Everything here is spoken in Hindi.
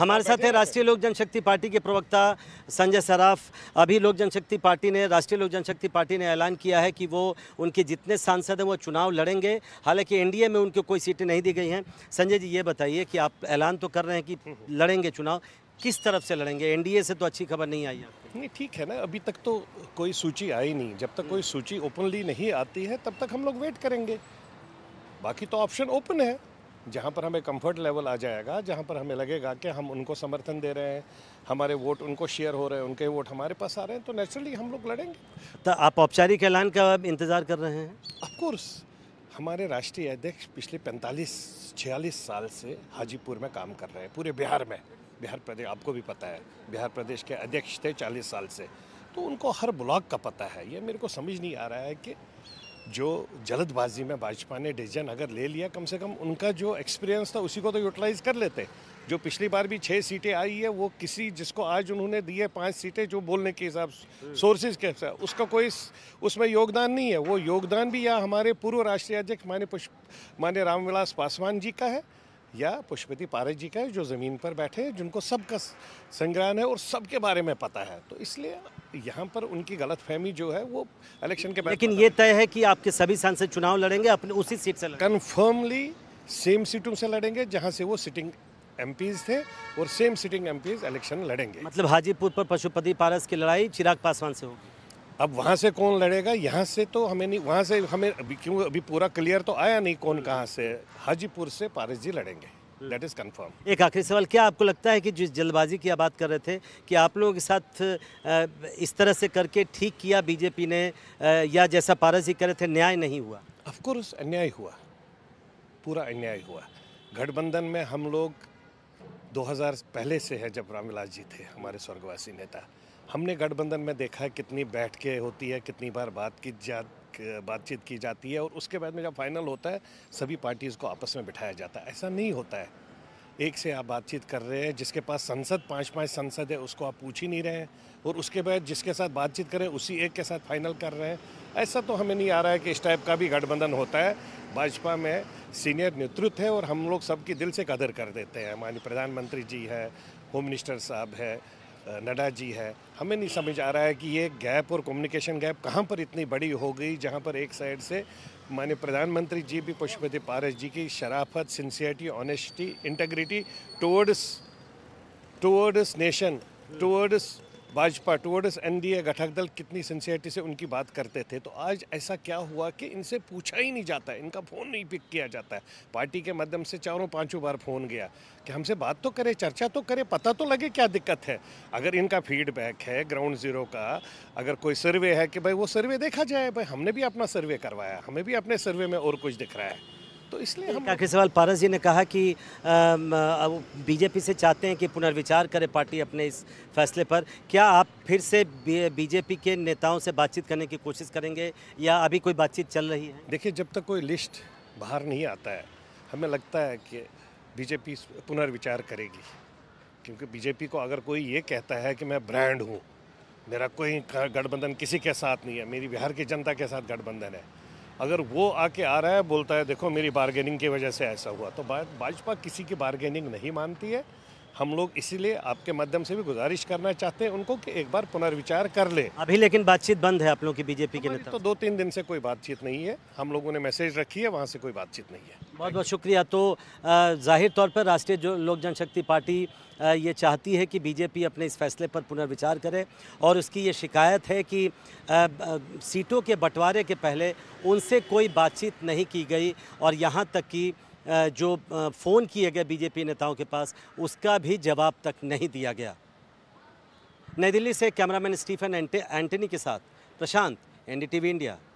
हमारे साथ है राष्ट्रीय लोक जनशक्ति पार्टी के प्रवक्ता संजय सराफ अभी लोक जनशक्ति पार्टी ने राष्ट्रीय लोक जनशक्ति पार्टी ने ऐलान किया है कि वो उनके जितने सांसद हैं वो चुनाव लड़ेंगे हालांकि एनडीए में उनको कोई सीटें नहीं दी गई हैं संजय जी ये बताइए कि आप ऐलान तो कर रहे हैं कि लड़ेंगे चुनाव किस तरफ से लड़ेंगे एनडीए से तो अच्छी खबर नहीं आई है नहीं ठीक है ना अभी तक तो कोई सूची आई नहीं जब तक कोई हम्म। सूची ओपनली नहीं आती है तब तक हम लोग वेट करेंगे बाकी तो ऑप्शन ओपन है जहाँ पर हमें कंफर्ट लेवल आ जाएगा जहाँ पर हमें लगेगा कि हम उनको समर्थन दे रहे हैं हमारे वोट उनको शेयर हो रहे हैं उनके वोट हमारे पास आ रहे हैं तो नेचुरली हम लोग लड़ेंगे तो आप औपचारिक ऐलान का इंतज़ार कर रहे हैं ऑफकोर्स हमारे राष्ट्रीय अध्यक्ष पिछले 45 छियालीस साल से हाजीपुर में काम कर रहे हैं पूरे बिहार में बिहार प्रदेश आपको भी पता है बिहार प्रदेश के अध्यक्ष थे चालीस साल से तो उनको हर ब्लॉक का पता है ये मेरे को समझ नहीं आ रहा है कि जो जल्दबाजी में भाजपा ने डिसीजन अगर ले लिया कम से कम उनका जो एक्सपीरियंस था उसी को तो यूटिलाइज कर लेते जो पिछली बार भी छः सीटें आई है वो किसी जिसको आज उन्होंने दी है पाँच सीटें जो बोलने के हिसाब सोर्सेज हम्म। के हिसाब उसका कोई उसमें योगदान नहीं है वो योगदान भी यहाँ हमारे पूर्व राष्ट्रीय अध्यक्ष मान्य पुष्प मान्य रामविलास पासवान जी का है या पुष्पति पारस जी का जो ज़मीन पर बैठे हैं जिनको सबका संज्ञान है और सबके बारे में पता है तो इसलिए यहाँ पर उनकी गलत फहमी जो है वो इलेक्शन के लेकिन ये तय है कि आपके सभी सांसद चुनाव लड़ेंगे अपने उसी सीट से कन्फर्मली सेम सीटों से लड़ेंगे जहाँ से वो सिटिंग एम थे और सेम सिटिंग एम इलेक्शन लड़ेंगे मतलब हाजीपुर पर पशुपति पारस की लड़ाई चिराग पासवान से होगी अब वहाँ से कौन लड़ेगा यहाँ से तो हमें नहीं वहाँ से हमें अभी क्यों अभी पूरा क्लियर तो आया नहीं कौन कहाँ से हाजीपुर से पारस जी लड़ेंगे दैट इज़ कन्फर्म एक आखिरी सवाल क्या आपको लगता है कि जिस जल्दबाजी की आप बात कर रहे थे कि आप लोगों के साथ इस तरह से करके ठीक किया बीजेपी ने या जैसा पारस जी कर रहे थे न्याय नहीं हुआ अफकोर्स अन्याय हुआ पूरा अन्याय हुआ गठबंधन में हम लोग 2000 पहले से है जब रामविलास जी थे हमारे स्वर्गवासी नेता हमने गठबंधन में देखा है कितनी बैठकें होती है कितनी बार बात की जा बातचीत की जाती है और उसके बाद में जब फाइनल होता है सभी पार्टीज़ को आपस में बिठाया जाता है ऐसा नहीं होता है एक से आप बातचीत कर रहे हैं जिसके पास संसद पाँच पाँच संसद है उसको आप पूछ ही नहीं रहे हैं और उसके बाद जिसके साथ बातचीत करें उसी एक के साथ फाइनल कर रहे हैं ऐसा तो हमें नहीं आ रहा है कि इस टाइप का भी गठबंधन होता है भाजपा में सीनियर नेतृत्व है और हम लोग सबकी दिल से कदर कर देते हैं माननीय प्रधानमंत्री जी है होम मिनिस्टर साहब है नड्डा जी है हमें नहीं समझ आ रहा है कि ये गैप और कम्युनिकेशन गैप कहाँ पर इतनी बड़ी हो गई जहाँ पर एक साइड से माननीय प्रधानमंत्री जी भी पुष्पति पारस जी की शराफत sincerity honesty integrity towards towards nation towards Bhajpa towards NDA घटक दल कितनी सिंसियरिटी से उनकी बात करते थे तो आज ऐसा क्या हुआ कि इनसे पूछा ही नहीं जाता है इनका फ़ोन नहीं पिक किया जाता है पार्टी के माध्यम से चारों पांचों बार फ़ोन गया कि हमसे बात तो करे चर्चा तो करे पता तो लगे क्या दिक्कत है अगर इनका फीडबैक है ग्राउंड ज़ीरो का अगर कोई सर्वे है कि भाई वो सर्वे देखा जाए भाई हमने भी अपना सर्वे करवाया हमें भी अपने सर्वे में और कुछ दिख रहा है तो इसलिए हम सवाल पारस जी ने कहा कि बीजेपी से चाहते हैं कि पुनर्विचार करे पार्टी अपने इस फैसले पर क्या आप फिर से बीजेपी के नेताओं से बातचीत करने की कोशिश करेंगे या अभी कोई बातचीत चल रही है देखिए जब तक कोई लिस्ट बाहर नहीं आता है हमें लगता है कि बीजेपी पुनर्विचार करेगी क्योंकि बीजेपी को अगर कोई ये कहता है कि मैं ब्रांड हूँ मेरा कोई गठबंधन किसी के साथ नहीं है मेरी बिहार की जनता के साथ गठबंधन है अगर वो आके आ रहा है बोलता है देखो मेरी बारगेनिंग की वजह से ऐसा हुआ तो भाजपा किसी की बारगेनिंग नहीं मानती है हम लोग इसीलिए आपके माध्यम से भी गुजारिश करना चाहते हैं उनको कि एक बार पुनर्विचार कर ले अभी लेकिन बातचीत बंद है आप लोग की बीजेपी के नेता तो दो तीन दिन से कोई बातचीत नहीं है हम लोगों ने मैसेज रखी है वहाँ से कोई बातचीत नहीं है बहुत बहुत शुक्रिया तो जाहिर तौर पर राष्ट्रीय जो लोक जनशक्ति पार्टी ये चाहती है कि बीजेपी अपने इस फैसले पर पुनर्विचार करे और उसकी ये शिकायत है कि सीटों के बंटवारे के पहले उनसे कोई बातचीत नहीं की गई और यहाँ तक कि जो फ़ोन किए गए बीजेपी नेताओं के पास उसका भी जवाब तक नहीं दिया गया नई दिल्ली से कैमरामैन स्टीफन एंटे एंटनी के साथ प्रशांत एनडीटीवी इंडिया